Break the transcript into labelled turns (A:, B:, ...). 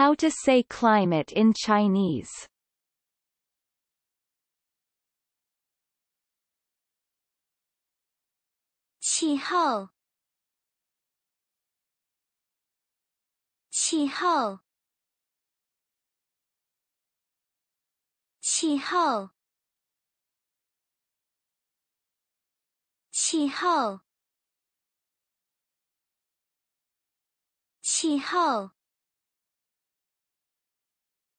A: How to say climate in Chinese
B: Qihou Qihou Qihou Qihou Qihou